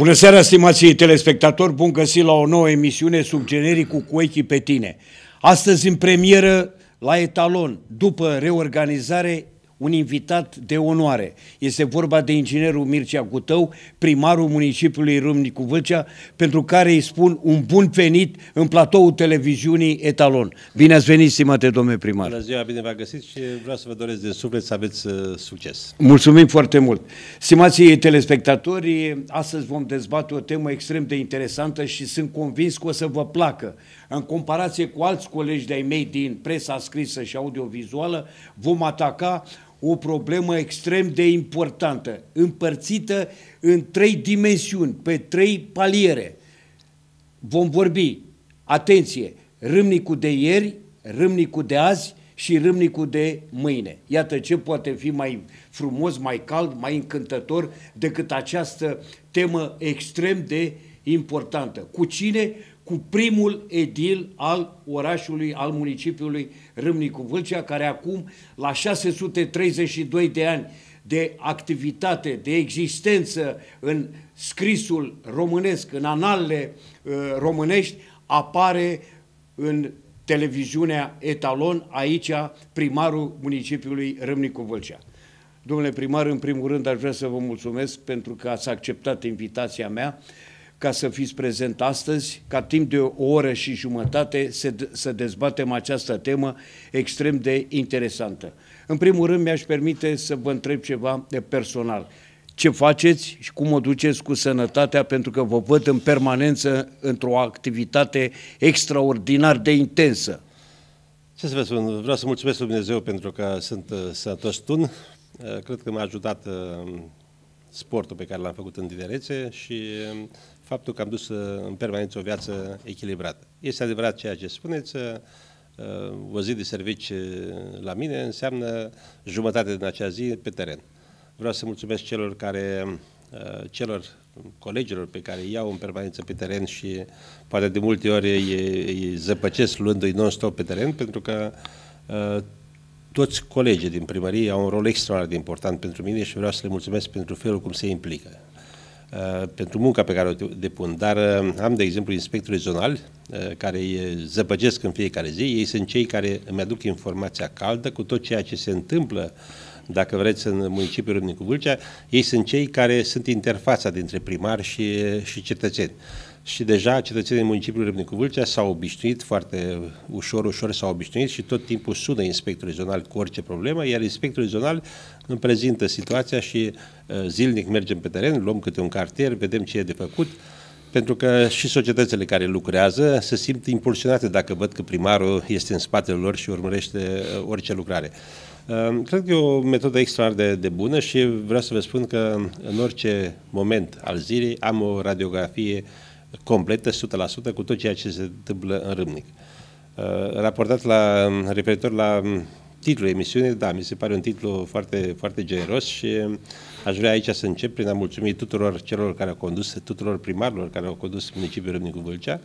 Bună seara, stimații telespectatori! Bun găsit la o nouă emisiune sub genericul cu ochii pe tine. Astăzi, în premieră, la etalon, după reorganizare, un invitat de onoare. Este vorba de inginerul Mircea Cutău, primarul municipiului Râmnicu Vâlcea, pentru care îi spun un bun venit în platoul televiziunii Etalon. Bine ați venit, stimate domnule primar! Bună ziua, bine v a găsit și vreau să vă doresc de suflet să aveți uh, succes. Mulțumim foarte mult! Stimații telespectatori, astăzi vom dezbate o temă extrem de interesantă și sunt convins că o să vă placă. În comparație cu alți colegi de-ai mei din presa scrisă și audiovizuală, vom ataca o problemă extrem de importantă, împărțită în trei dimensiuni, pe trei paliere. Vom vorbi, atenție, râmnicul de ieri, râmnicul de azi și râmnicul de mâine. Iată ce poate fi mai frumos, mai cald, mai încântător decât această temă extrem de importantă. Cu cine? cu primul edil al orașului, al municipiului Râmnicu Vâlcea, care acum, la 632 de ani de activitate, de existență în scrisul românesc, în analele uh, românești, apare în televiziunea Etalon, aici primarul municipiului Râmnicu Vâlcea. Domnule primar, în primul rând aș vrea să vă mulțumesc pentru că ați acceptat invitația mea ca să fiți prezent astăzi, ca timp de o oră și jumătate să, să dezbatem această temă extrem de interesantă. În primul rând, mi-aș permite să vă întreb ceva de personal. Ce faceți și cum o duceți cu sănătatea, pentru că vă văd în permanență într-o activitate extraordinar de intensă. Ce să vă spun, vreau să mulțumesc lui Dumnezeu pentru că sunt uh, sănătos tun. Uh, cred că m-a ajutat uh, sportul pe care l-am făcut în tinerețe și um, faptul că am dus uh, în permanență o viață echilibrată. Este adevărat ceea ce spuneți, uh, uh, o zi de servici la mine înseamnă jumătate din acea zi pe teren. Vreau să mulțumesc celor care celor colegilor pe care îi iau în permanență pe teren și poate de multe ori îi, îi zăpăcesc luându-i non-stop pe teren, pentru că toți colegii din primărie au un rol extraordinar de important pentru mine și vreau să le mulțumesc pentru felul cum se implică. Uh, pentru munca pe care o depun, dar uh, am, de exemplu, inspectori zonali uh, care îi zăpăgesc în fiecare zi. Ei sunt cei care îmi aduc informația caldă cu tot ceea ce se întâmplă dacă vreți, în municipiul Râmnicu Vâlcea, ei sunt cei care sunt interfața dintre primar și, și cetățeni și deja cetățenii municipiului Râmnicu Vâlcea s-au obișnuit foarte ușor, ușor s-au obișnuit și tot timpul sună inspectorul zonal cu orice problemă, iar inspectorul zonal îmi prezintă situația și uh, zilnic mergem pe teren, luăm câte un cartier, vedem ce e de făcut, pentru că și societățile care lucrează se simt impulsionate dacă văd că primarul este în spatele lor și urmărește uh, orice lucrare. Uh, cred că e o metodă extraordinar de, de bună și vreau să vă spun că în orice moment al zilei am o radiografie uh, completă, 100%, cu tot ceea ce se întâmplă în râmnic. Uh, raportat la, referitor la um, titlul emisiunii, da, mi se pare un titlu foarte, foarte generos și um, aș vrea aici să încep prin a mulțumi tuturor celor care au condus, tuturor primarilor care au condus municipiul Râmnicu Vâlcea,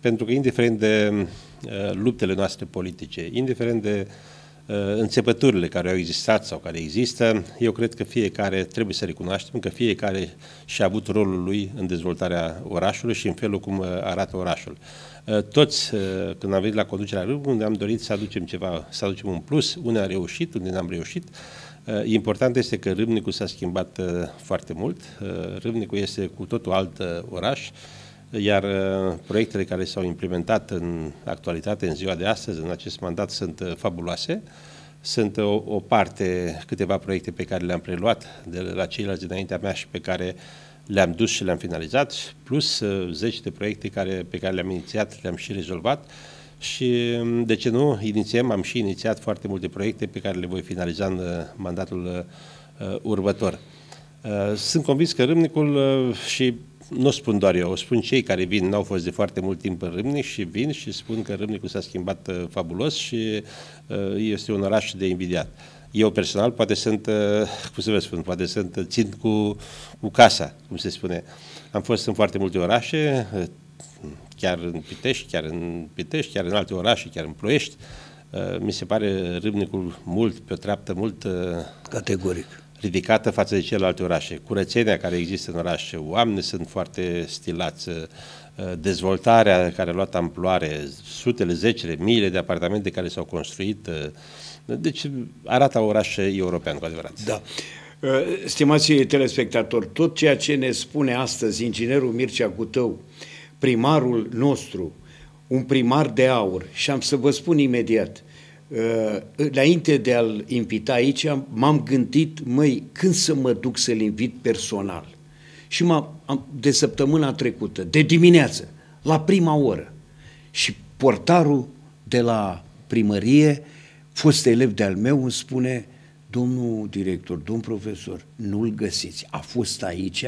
pentru că indiferent de um, uh, luptele noastre politice, indiferent de uh, Uh, înțepăturile care au existat sau care există, eu cred că fiecare, trebuie să recunoaștem că fiecare și-a avut rolul lui în dezvoltarea orașului și în felul cum uh, arată orașul. Uh, toți, când am venit la conducerea râului, unde am dorit să aducem ceva, să aducem un plus, unde am reușit, unde n-am reușit, Important este că Râmnicu s-a schimbat foarte mult. Râmnicu este cu totul alt oraș iar uh, proiectele care s-au implementat în actualitate, în ziua de astăzi, în acest mandat, sunt uh, fabuloase. Sunt uh, o, o parte, câteva proiecte pe care le-am preluat de la ceilalți dinaintea mea și pe care le-am dus și le-am finalizat, plus zeci de proiecte care, pe care le-am inițiat, le-am și rezolvat și, um, de ce nu, inițiem, am și inițiat foarte multe proiecte pe care le voi finaliza în mandatul următor. Sunt convins că Râmnicul și nu spun doar eu, o spun cei care vin, n-au fost de foarte mult timp în Râmnic și vin și spun că Râmnicul s-a schimbat uh, fabulos și uh, este un oraș de invidiat. Eu personal poate sunt, uh, cum să vă spun, poate sunt, țin cu, cu casa, cum se spune. Am fost în foarte multe orașe, chiar în Pitești, chiar în Pitești, chiar în alte orașe, chiar în Ploiești. Mi se pare Râmnicul mult, pe o treaptă mult... Categoric ridicată față de celelalte orașe. Curățenia care există în oraș, oamenii sunt foarte stilați, uh, dezvoltarea care a luat amploare, sutele, zecele, miile de apartamente care s-au construit, uh, deci arată oraș european cu adevărat. Da. Uh, Stimați telespectatori, tot ceea ce ne spune astăzi inginerul Mircea Cutău, primarul nostru, un primar de aur, și am să vă spun imediat, Eh, înainte de a-l invita aici, m-am gândit, măi, când să mă duc să-l invit personal? Și m-am, de săptămâna trecută, de dimineață, la prima oră. Și portarul de la primărie, fost elev de-al meu, îmi spune, domnul director, domn profesor, nu-l găsiți. A fost aici,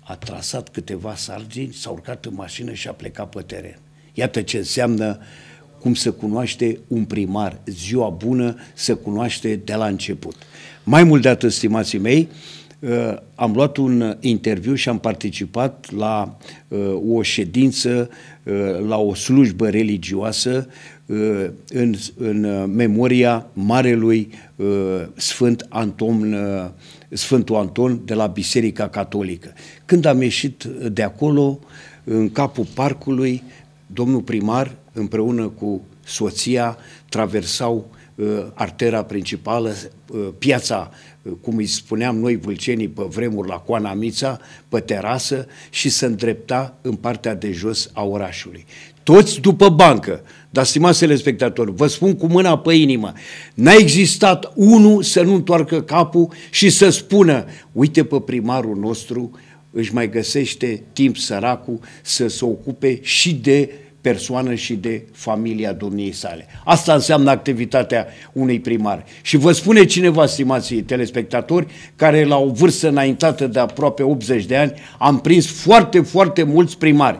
a trasat câteva sargini, s-a urcat în mașină și a plecat pe teren. Iată ce înseamnă uh, cum se cunoaște un primar, ziua bună se cunoaște de la început. Mai mult de atât, stimații mei, uh, am luat un interviu și am participat la uh, o ședință, uh, la o slujbă religioasă în, în memoria Marelui Sfânt Anton, Sfântul Anton de la Biserica Catolică. Când am ieșit de acolo, în capul parcului, domnul primar împreună cu soția traversau uh, artera principală, uh, piața, uh, cum îi spuneam noi vâlcenii pe vremuri la Coana Mița, pe terasă și se îndrepta în partea de jos a orașului. Toți după bancă. Dar, stimați spectatori, vă spun cu mâna pe inimă, n-a existat unul să nu întoarcă capul și să spună, uite pe primarul nostru, își mai găsește timp săracul să se ocupe și de uh, persoană și de familia domniei sale. Asta înseamnă activitatea unui primar. Și vă spune cineva, stimații telespectatori, care la o vârstă înaintată de aproape 80 de ani am prins foarte, foarte mulți primari.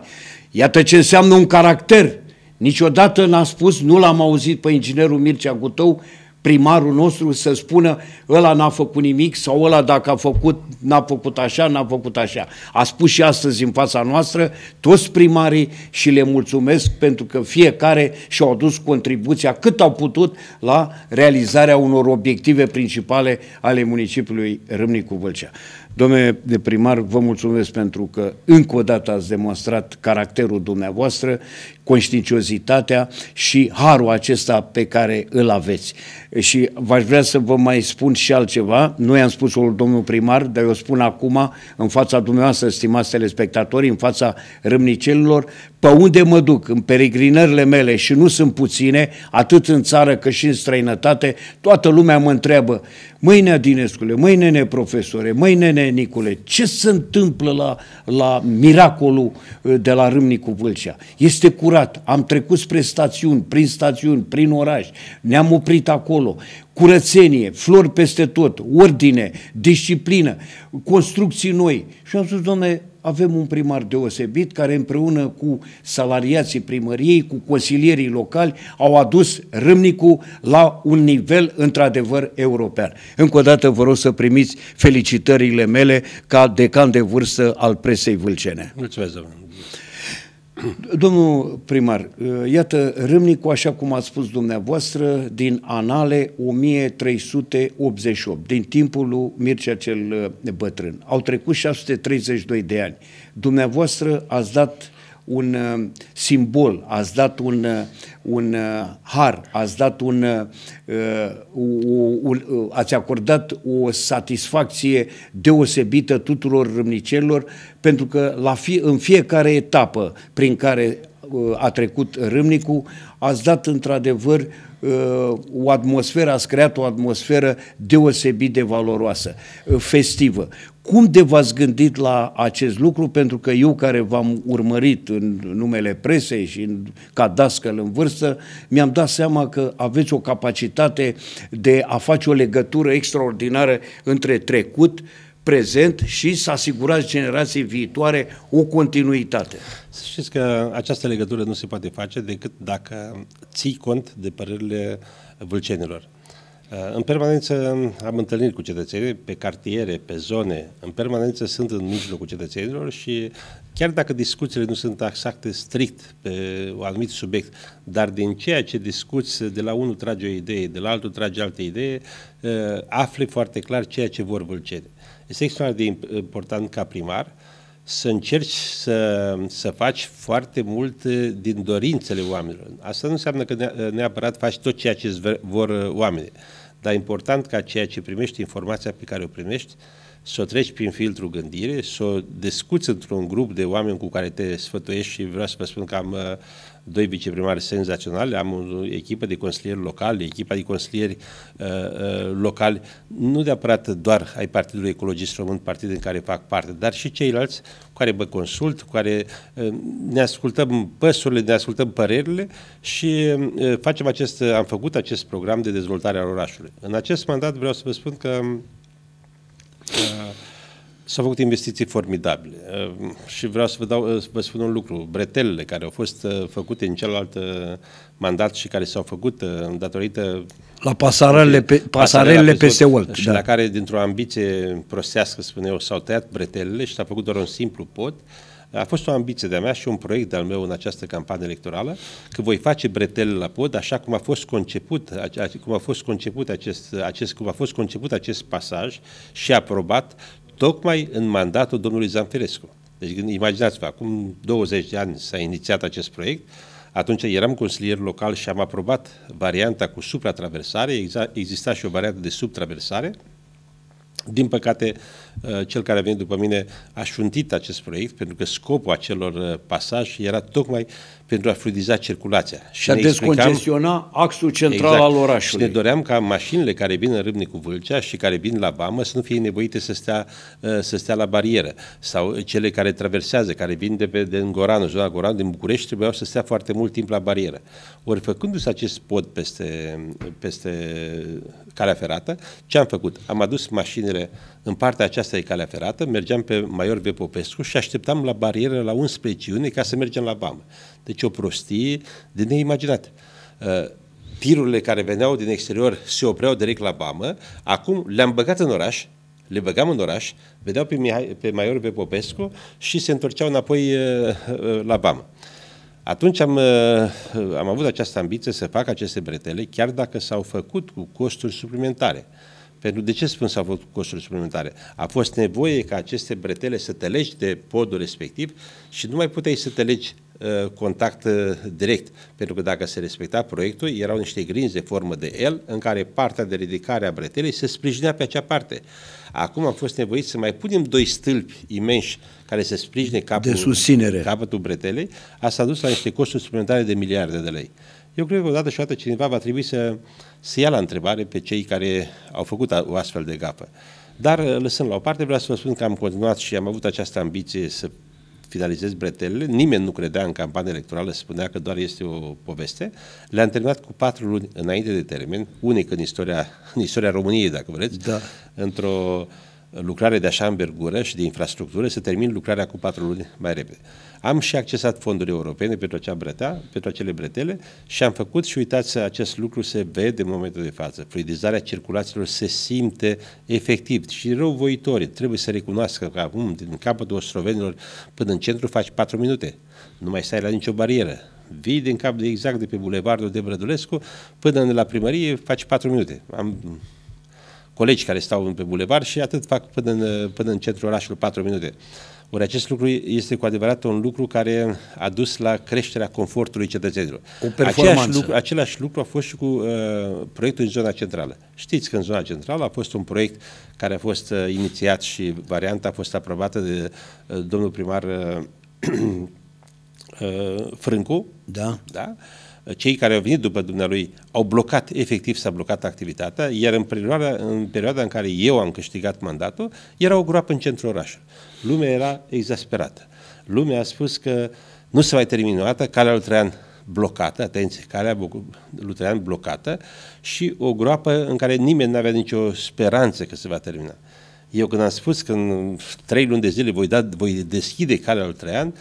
Iată ce înseamnă un caracter. Niciodată n-am spus, nu l-am auzit pe inginerul Mircea Gutău, primarul nostru să spună ăla n-a făcut nimic sau ăla dacă a făcut, n-a făcut așa, n-a făcut așa. A spus și astăzi în fața noastră toți primarii și le mulțumesc pentru că fiecare și-au adus contribuția cât au putut la realizarea unor obiective principale ale municipiului Râmnicu-Vâlcea. Domnule de primar, vă mulțumesc pentru că încă o dată ați demonstrat caracterul dumneavoastră conștiinciozitatea și harul acesta pe care îl aveți. Și v-aș vrea să vă mai spun și altceva, nu i-am spus-o domnul primar, dar eu spun acum în fața dumneavoastră, stimați telespectatori, în fața râmnicelilor, pe unde mă duc în peregrinările mele și nu sunt puține, atât în țară cât și în străinătate, toată lumea mă întreabă, măi Nadinescule, măi nene profesore, măi nene Nicule, ce se întâmplă la, la miracolul uh, de la Râmnicu Vâlcea? Este curat circulat, am trecut spre stațiuni, prin stațiuni, prin oraș, ne-am oprit acolo. Curățenie, flori peste tot, ordine, disciplină, construcții noi. Și am spus, domnule, avem un primar deosebit care împreună cu salariații primăriei, cu consilierii locali, au adus Râmnicu la un nivel într-adevăr european. Încă o dată vă rog să primiți felicitările mele ca decan de vârstă al presei vâlcene. Mulțumesc, domnule. Domnul primar, uh, iată Râmnicu, așa cum ați spus dumneavoastră, din anale 1388, din timpul lui Mircea cel uh, Bătrân. Au trecut 632 de ani. Dumneavoastră ați dat un uh, simbol, ați dat un, un uh, har, ați dat un, uh, uh ați acordat o satisfacție deosebită tuturor râmnicelor, pentru că la fi, în fiecare etapă prin care uh, a trecut râmnicul, ați dat într-adevăr Uh, o atmosferă, ați creat o atmosferă deosebit de valoroasă, uh, festivă. Cum de v-ați gândit la acest lucru? Pentru că eu care v-am urmărit în numele presei și în, ca dascăl în vârstă, mi-am dat seama că aveți o capacitate de a face o legătură extraordinară între trecut, uh, prezent și să asigurați generații viitoare o continuitate. Să știți că această legătură nu se poate face decât dacă ții cont de părerile vâlcenilor. Uh, în permanență am întâlnit cu cetățenii pe cartiere, pe zone, în permanență sunt în mijlocul cetățenilor și chiar dacă discuțiile nu sunt axate strict pe un anumit subiect, dar din ceea ce discuți, de la unul trage o idee, de la altul trage alte idee, uh, afli foarte clar ceea ce vor vâlcenii. Este extraordinar de important ca primar să încerci să, să faci foarte mult eh, din dorințele oamenilor. Asta nu înseamnă că eh, neapărat faci tot ceea ce vor eh, oamenii, dar important ca ceea ce primești, informația pe care o primești, să o treci prin filtru gândire, să o discuți într-un grup de oameni cu care te sfătuiești și vreau să vă spun că am doi viceprimari senzaționali, am o echipă de consilieri locali, echipa de consilieri uh, uh locali, nu neapărat doar ai Partidului Ecologist Român, partid în care fac parte, dar și ceilalți cu care mă consult, cu care uh, ne ascultăm păsurile, ne ascultăm părerile și uh, facem acest, am făcut acest program de dezvoltare al orașului. În acest mandat vreau să vă spun că uh, S-au făcut investiții formidabile uh, și vreau să vă, dau, uh, să vă spun un lucru. Bretelele care au fost uh, făcute în celălalt mandat și care s-au făcut datorită... La pasarele, pe, pasarelele peste Olt. Și da. la care, dintr-o ambiție prostească, spun eu, s-au tăiat bretelele și s-a făcut doar un simplu pod. A fost o ambiție de-a mea și un proiect de-al meu în această campanie electorală, că voi face bretele la pod așa cum a fost conceput, cum a fost conceput acest, acest, cum a fost conceput acest pasaj și aprobat tocmai în mandatul domnului Zanferescu. Deci imaginați-vă, acum 20 de ani s-a inițiat acest proiect, atunci eram consilier local și am aprobat varianta cu supra traversare. exista și o variantă de subtraversare. Din păcate, uh, cel care a venit după mine a șuntit acest proiect, pentru că scopul acelor uh, pasaje era tocmai uh, pentru a fluidiza circulația. Și, și a descongestiona axul central exact, al orașului. Și ne doream ca mașinile care vin în Râmnicu Vâlcea și care vin la Vamă să nu fie nevoite să stea, ă, să stea la barieră. Sau cele care traversează, care vin de pe de în zona Goran, din București, trebuiau să stea foarte mult timp la barieră. Ori făcându-se acest pod peste, peste calea ferată, ce am făcut? Am adus mașinile în partea aceasta e calea ferată, mergeam pe Maior V. Popescu și așteptam la barieră la 11 iunie ca să mergem la Bamă. Deci o prostie de neimaginat. Tirurile uh, care veneau din exterior se opreau direct la Bamă, acum le-am băgat în oraș, le băgam în oraș, vedeau pe, Mihai, pe Maior V. Popescu și se întorceau înapoi uh, uh, la Bamă. Atunci am, am avut această ambiție să fac aceste bretele, chiar dacă s-au făcut cu costuri suplimentare. Pentru de ce spun s-au făcut costuri suplimentare? A fost nevoie ca aceste bretele să te legi de podul respectiv și nu mai puteai să te legi uh, contact uh, direct, pentru că dacă se respecta proiectul, erau niște grinzi de formă de L în care partea de ridicare a bretelei se sprijinea pe acea parte. Acum am fost nevoiți să mai punem doi stâlpi imenși care se sprijine capul, de susținere. capătul bretelei. Asta a dus la niște costuri suplimentare de miliarde de lei. Eu cred că odată și odată cineva va trebui să, să ia la întrebare pe cei care au făcut o astfel de gafă. Dar uh, lăsând la o parte, vreau să vă spun că am continuat și am avut această ambiție să finalizez bretelele. Nimeni nu credea în campanie electorală, spunea că doar este o poveste. Le-am terminat cu patru luni înainte de termen, unic în istoria, în istoria României, dacă vreți, da. într-o uh, lucrare de așa învergură și de infrastructură, să termin lucrarea cu patru luni mai repede. Am și accesat fonduri europene pentru, acea bretea, pentru acele bretele și am făcut și uitați, acest lucru se vede în momentul de față. Fluidizarea circulațiilor se simte efectiv și răuvoitorii trebuie să recunoască că acum, din capătul ostrovenilor până în centru, faci patru minute. Nu mai stai la nicio barieră. Vii din cap de exact de pe bulevardul de Brădulescu până la primărie, faci patru minute. Am colegi care stau pe bulevard și atât fac până în, până în centrul orașului, 4 minute. Ori acest lucru este cu adevărat un lucru care a dus la creșterea confortului cetățenilor. O performanță. Același lucru, același lucru a fost și cu uh, proiectul în zona centrală. Știți că în zona centrală a fost un proiect care a fost uh, inițiat și varianta a fost aprobată de uh, domnul primar uh, uh, Frâncu. Da. da? Uh, cei care au venit după dumnealui au blocat, efectiv s-a blocat activitatea, iar în perioada, în perioada în care eu am câștigat mandatul, era o groapă în centrul orașului. Lumea era exasperată. Lumea a spus că nu se mai termină o dată calea lui Traian blocată, atenție, calea lui Traian blocată și o groapă în care nimeni nu avea nicio speranță că se va termina. Eu când am spus că în trei luni de zile voi, da, voi deschide calea lui Traian, uh,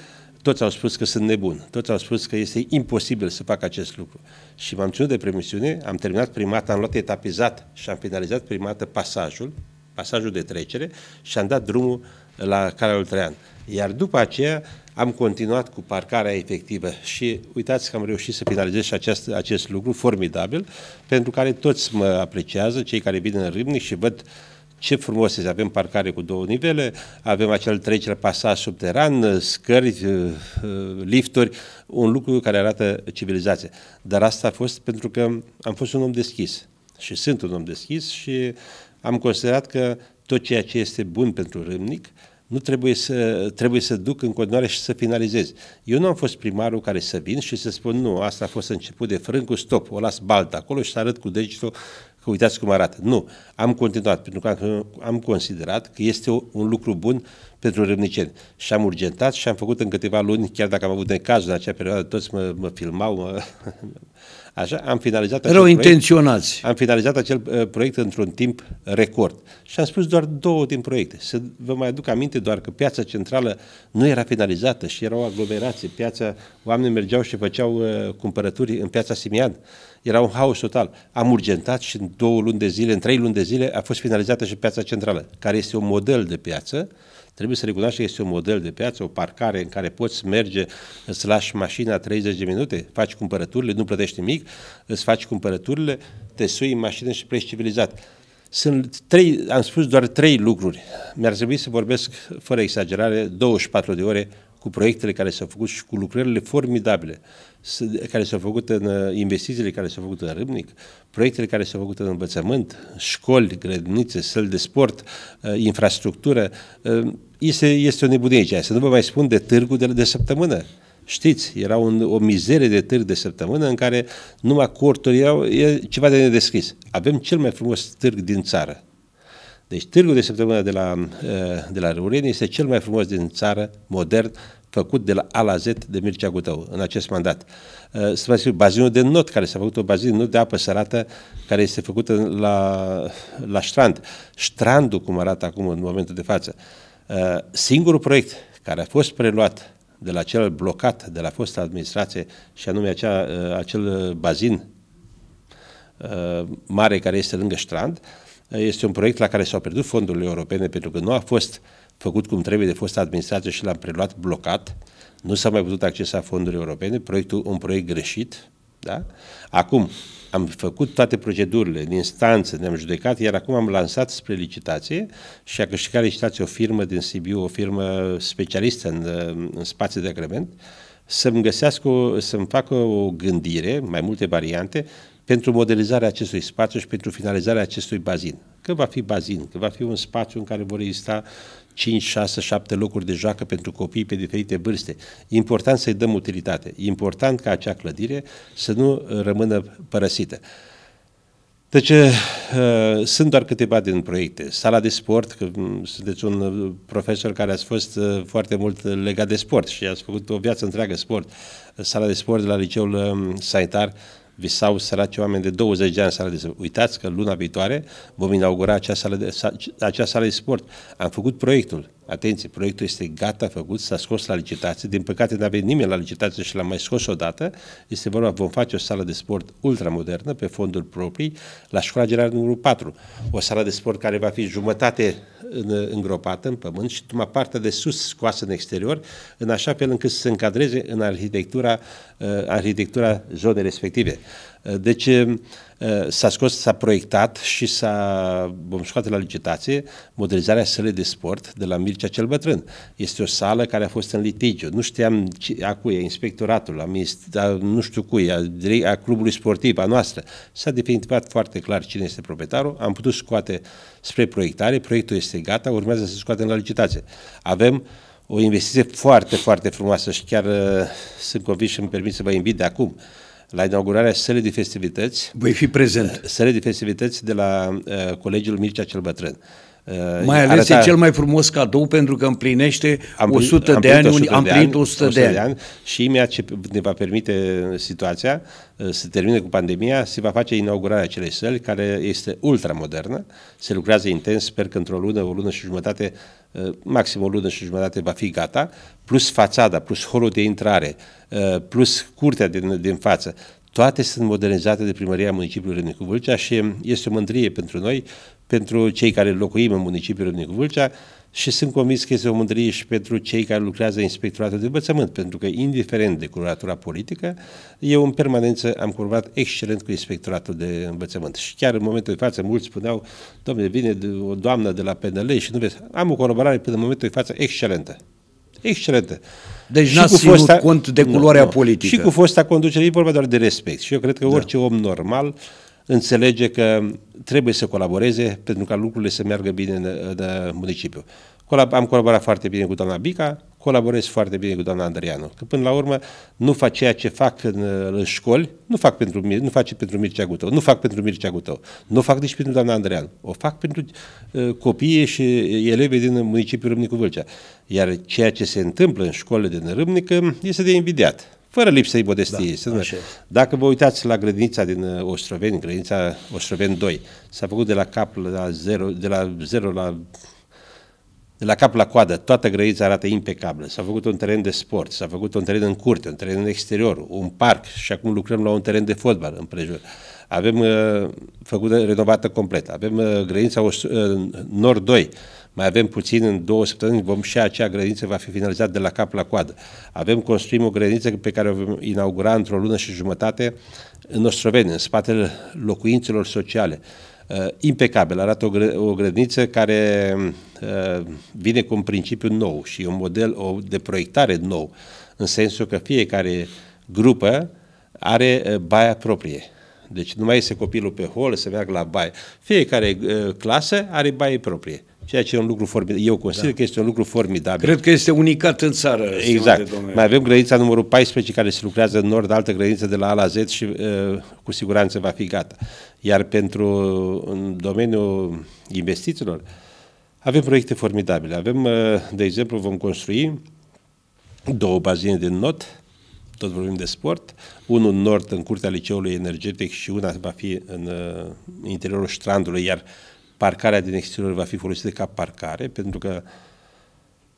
toți au spus că sunt nebun, toți au spus că este imposibil să fac acest lucru. Și m-am ținut de premisiune, am terminat primat, am luat etapizat și am finalizat primată pasajul, pasajul de trecere și am dat drumul la Calea Oltrean. Iar după aceea am continuat cu parcarea efectivă și uitați că am reușit să finalizez și acest, acest lucru formidabil, pentru care toți mă apreciază, cei care vin în Râmnic și văd uh, ce frumos este, avem parcare cu două nivele, avem acel trecere pasaj subteran, scări, uh, uh, lifturi, un lucru care arată civilizație. Dar asta a fost pentru că am fost un om deschis și sunt un om deschis și am considerat că tot ceea ce este bun pentru râmnic nu trebuie să, trebuie să duc în continuare și să finalizez. Eu nu am fost primarul care să vin și să spun nu, asta a fost început de frâncul, stop, o las baltă acolo și să arăt cu degetul că uitați cum arată. Nu, am continuat, pentru că am considerat că este un lucru bun pentru râvniceni. Și am urgentat și am făcut în câteva luni, chiar dacă am avut necazul în acea perioadă, toți mă, mă filmau, mă, Așa, am finalizat acel Rău intenționați. Proiect, am finalizat acel uh, proiect într-un timp record. Și am spus doar două din proiecte. Să vă mai aduc aminte doar că piața centrală nu era finalizată și era o aglomerație. Piața, oamenii mergeau și făceau uh, cumpărături în piața Simian. Era un haos total. Am urgentat și în două luni de zile, în trei luni de zile, a fost finalizată și piața centrală, care este un model de piață uh, Trebuie să recunoaște că este un model de piață, o parcare în care poți merge, îți lași mașina 30 de minute, faci cumpărăturile, nu plătești nimic, îți faci cumpărăturile, te sui în mașină și pleci civilizat. Sunt trei, am spus doar trei lucruri. Mi-ar trebui să vorbesc, fără exagerare, 24 de ore cu proiectele care s-au făcut și cu lucrările formidabile care s-au făcut în uh, investițiile care s-au făcut în Râmnic, proiectele care s-au făcut în învățământ, școli, grădinițe, săli de sport, uh, infrastructură. Uh, este, este o nebunie aici. Să nu vă mai spun de târgul de, de săptămână. Știți, era un, o mizerie de târg de săptămână în care numai corturi erau e ceva de nedescris. Avem cel mai frumos târg din țară. Deci târgul de săptămână de la, de la Răurieni este cel mai frumos din țară, modern, făcut de la A la Z de Mircea Gutău în acest mandat. Uh, să Uh, bazinul de not care s-a făcut, o bazin not de apă sărată care este făcută la, la strand. Strandul cum arată acum în momentul de față. Uh, singurul proiect care a fost preluat de la cel blocat de la fosta administrație și anume acea, uh, acel bazin mare care este lângă strand, este un proiect la care s-au pierdut fondurile europene pentru că nu a fost uh, făcut cum trebuie de fost administrație și l-am preluat blocat, nu s-a mai putut accesa fonduri europene, proiectul un proiect greșit, da? Acum am făcut toate procedurile din instanță, ne-am judecat, iar acum am lansat spre licitație și a câștigat licitație o firmă din Sibiu, o firmă specialistă în, în spații de agrement, să-mi găsească, să-mi facă o gândire, mai multe variante, pentru modelizarea acestui spațiu și pentru finalizarea acestui bazin. Că va fi bazin, că va fi un spațiu în care vor exista 5, 6, 7 locuri de joacă pentru copii pe diferite vârste. E important să-i dăm utilitate. E important ca acea clădire să nu rămână părăsită. Deci uh, sunt doar câteva din proiecte. Sala de sport, că mm, sunteți un uh, profesor care a fost uh, foarte mult uh, legat de sport și ați făcut o viață întreagă sport. Sala de sport de la liceul uh, sanitar visau săraci oameni de 20 de ani sala de sport. Uitați că luna viitoare vom inaugura acea sală de, acea sală de sport. Am făcut proiectul. Atenție, proiectul este gata, făcut, s-a scos la licitație. Din păcate n-a venit nimeni la licitație și l am mai scos odată. Este vorba, vom face o sală de sport ultramodernă pe fonduri proprii la școala generală numărul 4. O sală de sport care va fi jumătate în, îngropată în pământ și numai partea de sus scoasă în exterior, în așa fel încât să se încadreze în arhitectura, uh, arhitectura zonei respective. Deci s-a scos, s-a proiectat și s-a, vom scoate la licitație modelizarea sălei de sport de la Mircea cel Bătrân. Este o sală care a fost în litigiu. Nu știam a cui, a inspectoratul, a, a nu știu cui, a, a clubului sportiv, a noastră. S-a definitivat foarte clar cine este proprietarul. Am putut scoate spre proiectare, proiectul este gata, urmează să scoatem la licitație. Avem o investiție foarte, foarte frumoasă și chiar eh, sunt convins și îmi permit să vă invit de acum la inaugurarea sălii de festivități. Voi fi prezent. Sălii de festivități de la uh, Colegiul Mircea cel Bătrân. Uh, mai ales arăta... e cel mai frumos cadou pentru că împlinește am, 100 am de ani, 100 am împlinit 100, 100 de ani. ani și imediat ce ne va permite uh, situația uh, să termine cu pandemia, se va face inaugurarea acelei săli care este ultramodernă, se lucrează intens, sper că într-o lună, o lună și jumătate, uh, maxim o lună și jumătate va fi gata plus fațada, plus holul de intrare, uh, plus curtea din, din față, toate sunt modernizate de primăria municipiului Râmnicu Vâlcea și este o mândrie pentru noi, pentru cei care locuim în municipiul Râmnicu Vâlcea și sunt convins că este o mândrie și pentru cei care lucrează în Inspectoratul de Învățământ, pentru că, indiferent de curatura politică, eu în permanență am curvat excelent cu Inspectoratul de Învățământ. Și chiar în momentul de față, mulți spuneau, domnule, vine o doamnă de la PNL și nu vezi. Am o colaborare până în momentul de față excelentă excelentă. Deci n-a cu fosta, cont de culoarea nu, nu. politică. Și cu fosta conducere, e vorba doar de respect. Și eu cred că da. orice da. om normal înțelege că trebuie să colaboreze pentru ca lucrurile să meargă bine în, în municipiu. Am colaborat foarte bine cu doamna Bica, colaborez foarte bine cu doamna Andreanu. Că până la urmă nu fac ceea ce fac în, în școli, nu fac pentru, nu face pentru Mircea Gutău, nu fac pentru Mircea Gutău, nu fac nici pentru doamna Andreanu, o fac pentru uh, copiii și elevii din municipiul Râmnicu Vâlcea. Iar ceea ce se întâmplă în școlile din Râmnică este de invidiat fără lipsă modestiei. Da, Dacă vă uitați la grădinița din ă, Ostroveni, grădinița Ostroveni 2, s-a făcut de la cap la 0, de la 0 la de la cap la coadă, toată grăița arată impecabilă. S-a făcut un teren de sport, s-a făcut un teren în curte, un teren în exterior, un parc și acum lucrăm la un teren de fotbal în prejur. Avem uh, făcută, renovată complet. Avem uh, grăința uh, Nord 2, mai avem puțin, în două săptămâni vom și acea grădiniță va fi finalizată de la cap la coadă. Avem, construim o grădiniță pe care o vom inaugura într-o lună și jumătate în Ostroveni, în spatele locuințelor sociale uh, impecabil, arată o, o grădiniță care uh, vine cu un principiu nou și un model o, de proiectare nou, în sensul că fiecare grupă are uh, baia proprie. Deci nu mai este copilul pe hol să meargă la baie. Fiecare uh, clasă are baie proprie ceea ce e un lucru formidabil. Eu consider da. că este un lucru formidabil. Cred că este unicat în țară. Exact. Mai avem grădința numărul 14 care se lucrează în nord, altă grădință de la A la Z și uh, cu siguranță va fi gata. Iar pentru în domeniul investițiilor avem proiecte formidabile. Avem, uh, de exemplu, vom construi două bazine de not, tot vorbim de sport, unul în nord în curtea liceului energetic și una va fi în uh, interiorul strandului, iar uh, parcarea din exterior va fi folosită ca parcare, pentru că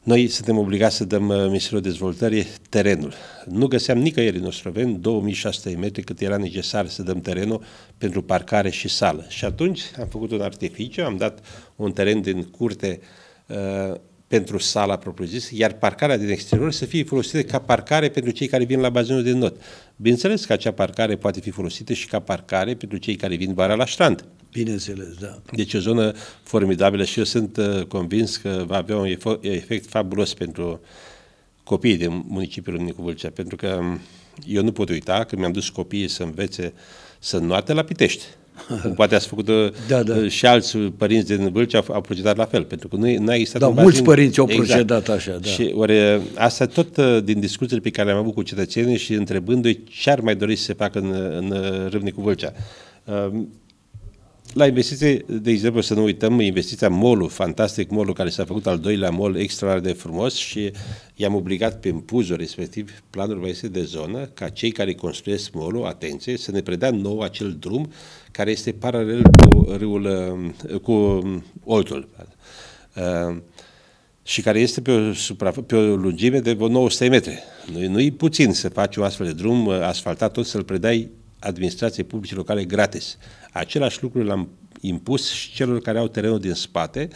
noi suntem obligați să dăm uh, Ministerul Dezvoltării terenul. Nu găseam nicăieri în Ostroven 2600 metri cât era necesar să dăm terenul pentru parcare și sală. Și atunci am făcut un artificiu, am dat un teren din curte uh, pentru sala propriu-zis, iar parcarea din exterior să fie folosită ca parcare pentru cei care vin la bazinul de not. Bineînțeles că acea parcare poate fi folosită și ca parcare pentru cei care vin vara la strand. Bineînțeles, da. Deci o zonă formidabilă și eu sunt uh, convins că va avea un efect fabulos pentru copiii din municipiul Nicu Vâlcea, pentru că um, eu nu pot uita că mi-am dus copiii să învețe să noate la Pitești. Cum poate ați făcut da, da. Uh, și alți uh, părinți din Vâlcea au, au procedat la fel, pentru că nu, nu a existat... Da, mulți părinți au exact. procedat așa, da. Și ori, asta tot din discuțiile pe care le-am avut cu cetățenii și întrebându-i ce ar mai dori să se facă în, în Râmnicu Vâlcea. La investiții, de exemplu, să nu uităm investiția mall fantastic mall care s-a făcut al doilea mall extraordinar de frumos și i-am obligat pe impuzul respectiv planul este de zonă ca cei care construiesc mall atenție, să ne predea nou acel drum care este paralel cu râul, uh, cu um, Oltul. Uh, și care este pe o, supra, pe o lungime de 900 metri. Nu nu puțin să faci un astfel de drum uh, asfaltat, tot să-l predai administrației publice locale gratis. Același lucru l-am impus și celor care au terenul din spate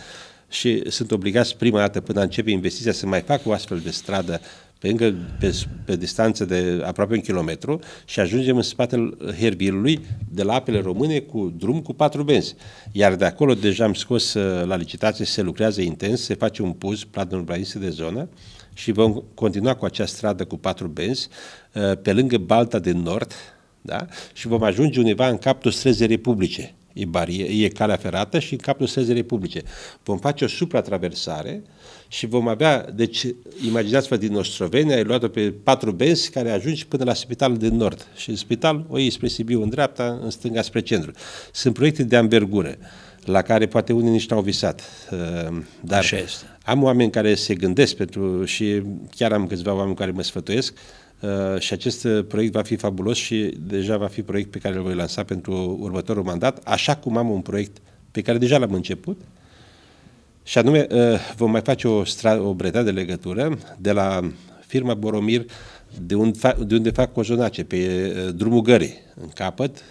și sunt obligați prima dată până începe investiția să mai facă o astfel de stradă pe, încă, pe, pe distanță de aproape un kilometru și ajungem în spatele herbilului de la apele române cu drum cu patru benzi. Iar de acolo deja am scos uh, la licitație, se lucrează intens, se face un puz, platul urbanist de zonă și vom continua cu acea stradă cu patru benzi uh, pe lângă Balta din Nord, da? Și vom ajunge undeva în capul străzii republice. E, barie, e calea ferată și în capul străzii republice. Vom face o supratraversare și vom avea, deci imaginați-vă din Ostrovenia, ai luat-o pe patru benzi care ajungi până la spitalul din nord și în spital o iei spre Sibiu în dreapta, în stânga spre centru. Sunt proiecte de ambergură la care poate unii nici n-au visat. Ehm, dar Așa este. am oameni care se gândesc pentru și chiar am câțiva oameni care mă sfătuiesc Uh, și acest uh, proiect va fi fabulos și deja va fi proiect pe care îl voi lansa pentru următorul mandat, așa cum am un proiect pe care deja l-am început, și anume uh, vom mai face o, o breta de legătură de la firma Boromir, de unde, fa de unde fac cozonace, pe drumul gării, în capăt,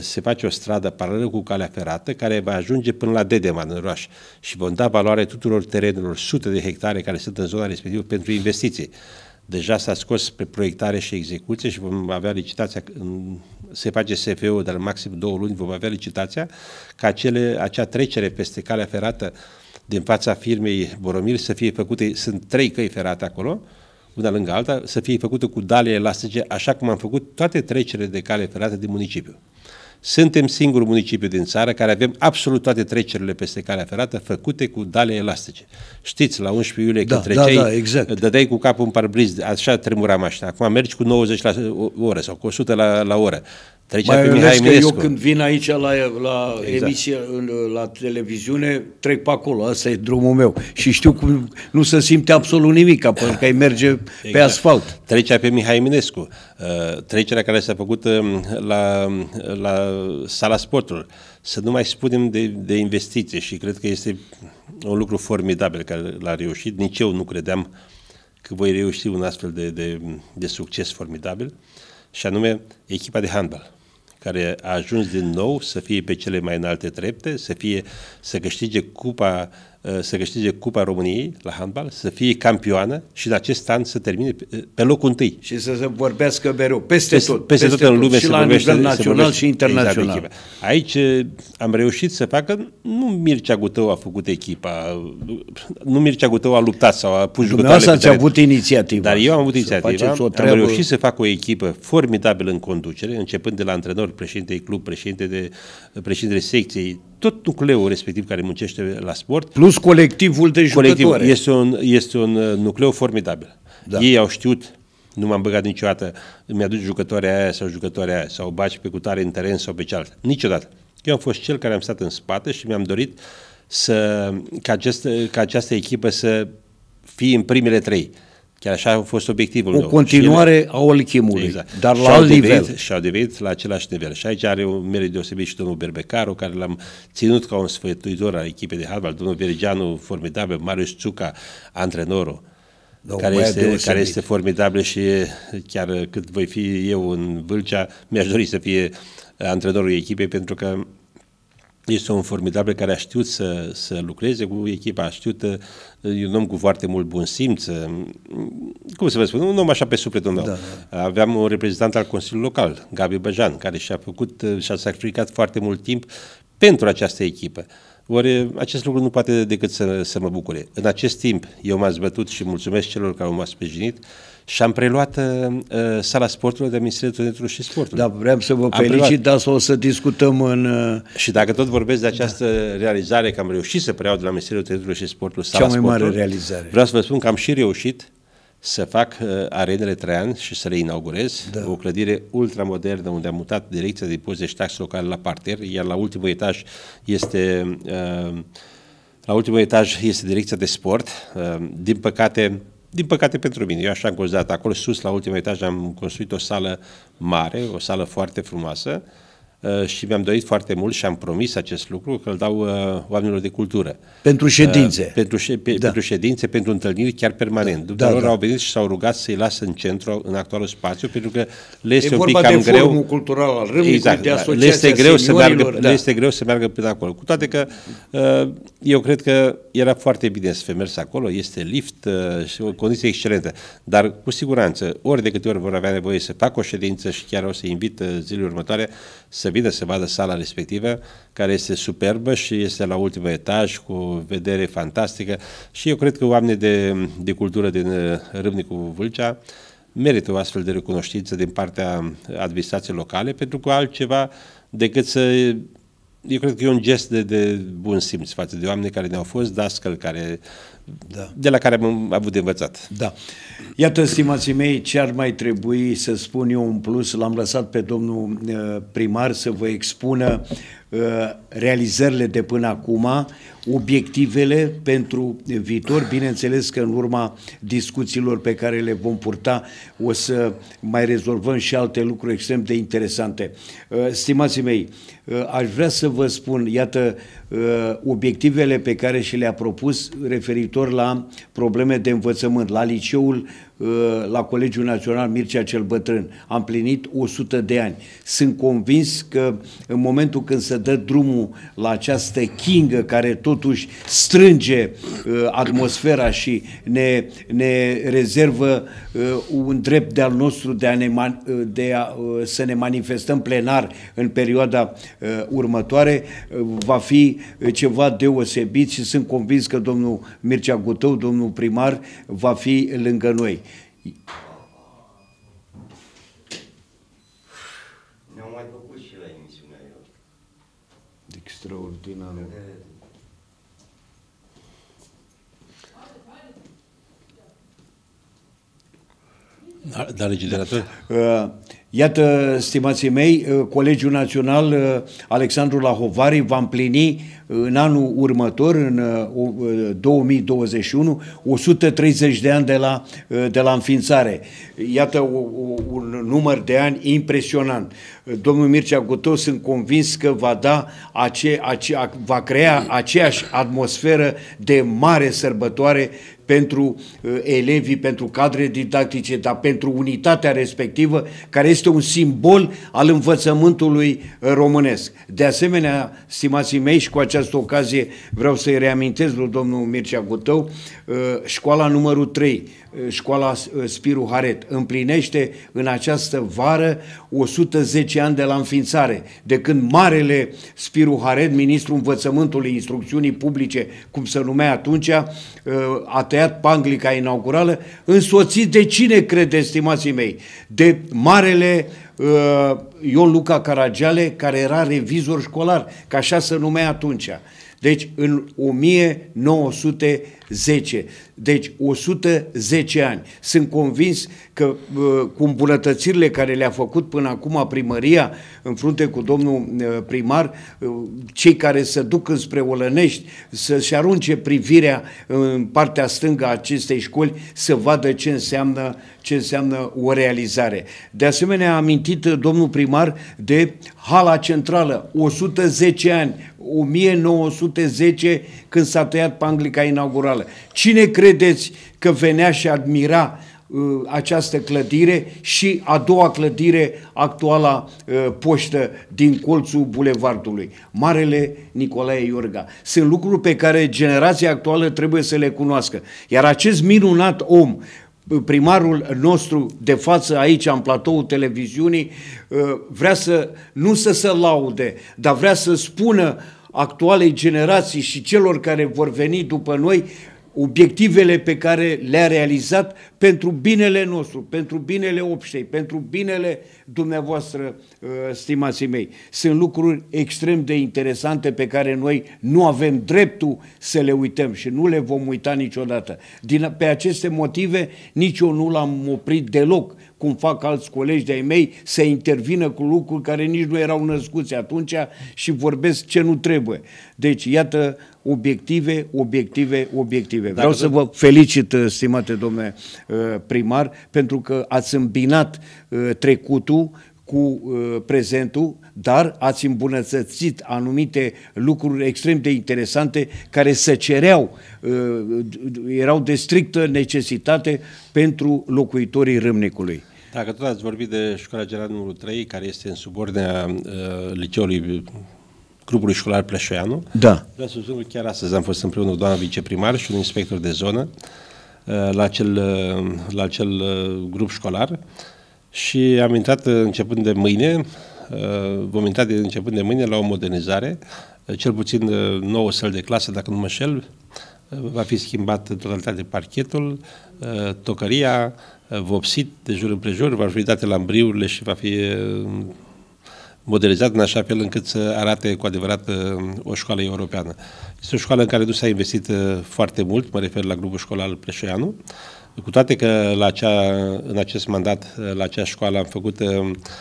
se face o stradă paralelă cu calea ferată care va ajunge până la Dedeman în oraș și vom da valoare tuturor terenurilor, sute de hectare care sunt în zona respectivă pentru investiții. Deja s-a scos pe proiectare și execuție și vom avea licitația, se face SFO, ul dar maxim două luni vom avea licitația, ca acele, acea trecere peste calea ferată din fața firmei Boromir să fie făcute, sunt trei căi ferate acolo, una lângă alta, să fie făcută cu dale elastice, așa cum am făcut toate trecerile de cale ferată din municipiu. Suntem singurul municipiu din țară care avem absolut toate trecerile peste calea ferată făcute cu dale elastice. Știți, la 11 iulie da, când da, treceai, da, da, exact. dădeai cu capul în parbriz, așa tremura mașina. Acum mergi cu 90 la oră sau cu 100 la, la oră. Trecea mai pe Mihai că eu când vin aici la, la exact. emisie, la televiziune, trec pe acolo, asta e drumul meu. Și știu cum nu se simte absolut nimic, pentru că ai păi merge exact. pe asfalt. Trecea pe Mihai Minescu, uh, trecerea care s-a făcut um, la, la sala sportului. Să nu mai spunem de, de investiție și cred că este un lucru formidabil care l-a reușit. Nici eu nu credeam că voi reuși un astfel de, de, de succes formidabil și anume echipa de handbal care a ajuns din nou să fie pe cele mai înalte trepte, să, fie, să câștige cupa Uh, să câștige Cupa României la handbal, să fie campioană și în acest an să termine uh, pe locul întâi. Și să se vorbească mereu, peste, peste tot. Peste, peste tot, tot în lume și se la vorbește, nivel național și exact, internațional. Exact Aici uh, am reușit să facă, nu Mircea Gutău a făcut echipa, nu Mircea Gutău a luptat sau a pus jucătoare. Dumneavoastră ați avut inițiativa. Dar eu am avut inițiativa, am treabă... reușit să fac o echipă formidabilă în conducere, începând de la antrenor, președinte de club, președinte de, președinte de secției, tot nucleul respectiv care muncește la sport. Plus colectivul de jucători. este un, este un uh, nucleu formidabil. Da. Ei au știut nu m-am băgat niciodată, mi-aduci jucătoarea aia sau jucătoarea aia, sau baci pe cutare în teren sau pe cealaltă. Niciodată. Eu am fost cel care am stat în spate și mi-am dorit să, ca, acest, ca această echipă să fie în primele trei. Chiar așa a fost obiectivul O continuare a olichimului, exact. dar la alt nivel. Devenit, și au devenit la același nivel. Și aici are un merit deosebit și domnul Berbecaru, care l-am ținut ca un sfătuitor al echipei de handbal, domnul Vergeanu, formidabil, Marius Ciuca, antrenorul. domnul care, este, care este formidabil și chiar cât voi fi eu în Vâlcea, mi-aș dori să fie antrenorul echipei pentru că este un formidabil care a știut să, să lucreze cu echipa, a știut, e un om cu foarte mult bun simț, cum să vă spun, un om așa pe sufletul meu. Da. Aveam un reprezentant al Consiliului Local, Gabi Băjan, care și-a făcut, și-a sacrificat foarte mult timp pentru această echipă. Ori eh, acest lucru nu poate decât să, să mă bucure. În acest timp eu m-am zbătut și mulțumesc celor care m-au sprijinit, și am preluat uh, uh, sala sportului de Ministerul Turismului și Sportului. Da, vreau să vă am felicit, preluat. dar să o să discutăm în... Uh... Și dacă tot vorbesc de da. această da. realizare, că am reușit să preiau de la Ministerul Turismului și Sportului sala Cea mai sportului, mare realizare. Vreau să vă spun că am și reușit să fac uh, arenele Traian și să le inaugurez, da. o clădire ultramodernă unde am mutat direcția de impozite și taxe locale la parter, iar la ultimul etaj este... Uh, la ultimul etaj este direcția de sport. Uh, din păcate, din păcate pentru mine, eu așa am gozdat. Acolo sus, la ultimul etaj, am construit o sală mare, o sală foarte frumoasă, Uh, și mi-am dorit foarte mult și am promis acest lucru că îl dau uh, oamenilor de cultură. Pentru uh, ședințe. Pentru, șe- pe, da. pentru ședințe, pentru întâlniri chiar permanent. Da, Dar da. au venit și s-au rugat să-i las în centru, în actualul spațiu, pentru că le este e un pic cam de greu. Forumul cultural al Râmnicului, exact, de da. le este, greu să meargă, da. le este greu să meargă până acolo. Cu toate că eu cred că era foarte bine să fie mers acolo, este lift și o condiție excelentă, dar cu siguranță, ori de câte ori vor avea nevoie să fac o ședință și chiar o să invit zilele următoare să să vină să vadă sala respectivă, care este superbă și este la ultimul etaj, cu vedere fantastică. Și eu cred că oamenii de, de cultură din uh, Râmnicu Vâlcea merită o astfel de recunoștință din partea administrației locale, pentru că altceva decât să eu cred că e un gest de, de bun simț față de oameni care ne-au fost dascăl, care da. de la care am avut de învățat. Da. Iată, stimații mei, ce ar mai trebui să spun eu un plus, l-am lăsat pe domnul uh, primar să vă expună Uh, realizările de până acum, obiectivele pentru viitor. Bineînțeles că în urma discuțiilor pe care le vom purta o să mai rezolvăm și alte lucruri extrem de interesante. Uh, stimații mei, uh, aș vrea să vă spun, iată, obiectivele pe care și le-a propus referitor la probleme de învățământ, la liceul la Colegiul Național Mircea cel Bătrân. Am plinit 100 de ani. Sunt convins că în momentul când se dă drumul la această chingă care totuși strânge uh, atmosfera și ne, ne rezervă uh, un drept de-al nostru de a, ne, uh, de a să ne manifestăm plenar în perioada următoare, va fi ceva deosebit și sunt convins că domnul Mircea Gutău, domnul primar, va fi lângă noi. Ne-au mai făcut și la emisiunea eu. extraordinar. De... da legislator. Da. da. Uh, iată, stimații mei, uh, Colegiul Național uh, Alexandru Lahovari va împlini în anul următor, în 2021, uh, 130 uh, de ani de la, uh, de la înființare. Iată un număr de ani impresionant. Domnul Mircea Gutos, sunt convins că va da ace, ace, va crea aceeași atmosferă de mare sărbătoare pentru uh, elevii, pentru cadre didactice, dar pentru unitatea respectivă, care este un simbol al învățământului uh, românesc. De asemenea, stimații mei, și cu această ocazie vreau să-i reamintesc lui domnul Mircea Gutău, uh, școala numărul 3, școala Spiru Haret, împlinește în această vară 110 ani de la înființare, de când Marele Spiru Haret, ministrul învățământului, instrucțiunii publice, cum se numea atunci, a tăiat tăiat panglica inaugurală, însoțit de cine crede, estimații mei? De marele uh, Ion Luca Caragiale, care era revizor școlar, ca așa se numea atunci. Deci în 1900 10. Deci 110 ani. Sunt convins că cu îmbunătățirile care le-a făcut până acum primăria, în frunte cu domnul primar, cei care se duc înspre Olănești să-și arunce privirea în partea stângă a acestei școli să vadă ce înseamnă, ce înseamnă o realizare. De asemenea, a amintit domnul primar de hala centrală, 110 ani, 1910 când s-a tăiat panglica inaugurală. Mondială. Cine credeți că venea și admira uh, această clădire și a doua clădire, actuala uh, poștă din colțul bulevardului, Marele Nicolae Iorga. Sunt lucruri pe care generația actuală trebuie să le cunoască. Iar acest minunat om, uh, primarul nostru de față aici în platoul televiziunii vrea să nu să se laude, dar vrea să spună actualei generații și celor care vor veni după noi obiectivele pe care le-a realizat pentru binele nostru, pentru binele obștei, pentru binele dumneavoastră, uh, stimații mei. Sunt lucruri extrem de interesante pe care noi nu avem dreptul să le uităm și nu le vom uita niciodată. Din, pe aceste motive nici eu nu l-am oprit deloc cum fac alți colegi de-ai mei, să intervină cu lucruri care nici nu erau născuți atunci și vorbesc ce nu trebuie. Deci, iată, obiective, obiective, obiective. Dacă să vă felicit, uh, stimate domnule uh, primar, pentru că ați îmbinat uh, trecutul cu prezentul, dar ați îmbunătățit anumite lucruri extrem de interesante care se cereau, erau de strictă necesitate pentru locuitorii Râmnicului. Dacă tot ați vorbit de școala generală numărul 3, care este în subordinea uh, liceului uh, grupului școlar Pleșoianu. Da. Vreau să spun că chiar astăzi am fost împreună cu doamna viceprimar și un inspector de zonă uh, la acel, uh, la acel uh, grup școlar și am intrat începând de mâine, uh, vom intra de, începând de mâine la o modernizare, uh, cel puțin nouă săli de clasă, dacă nu mă șel, va fi schimbat totalitatea totalitate parchetul, tocăria, Eh, vopsit de jur împrejur, va fi date lambriurile și va fi eh, modelizat în așa fel încât să arate cu adevărat eh, o școală europeană. Este o școală în care nu s-a investit foarte mult, mă refer la grupul școlar Preșoianu, cu toate că la acea, în acest mandat, la acea școală, am făcut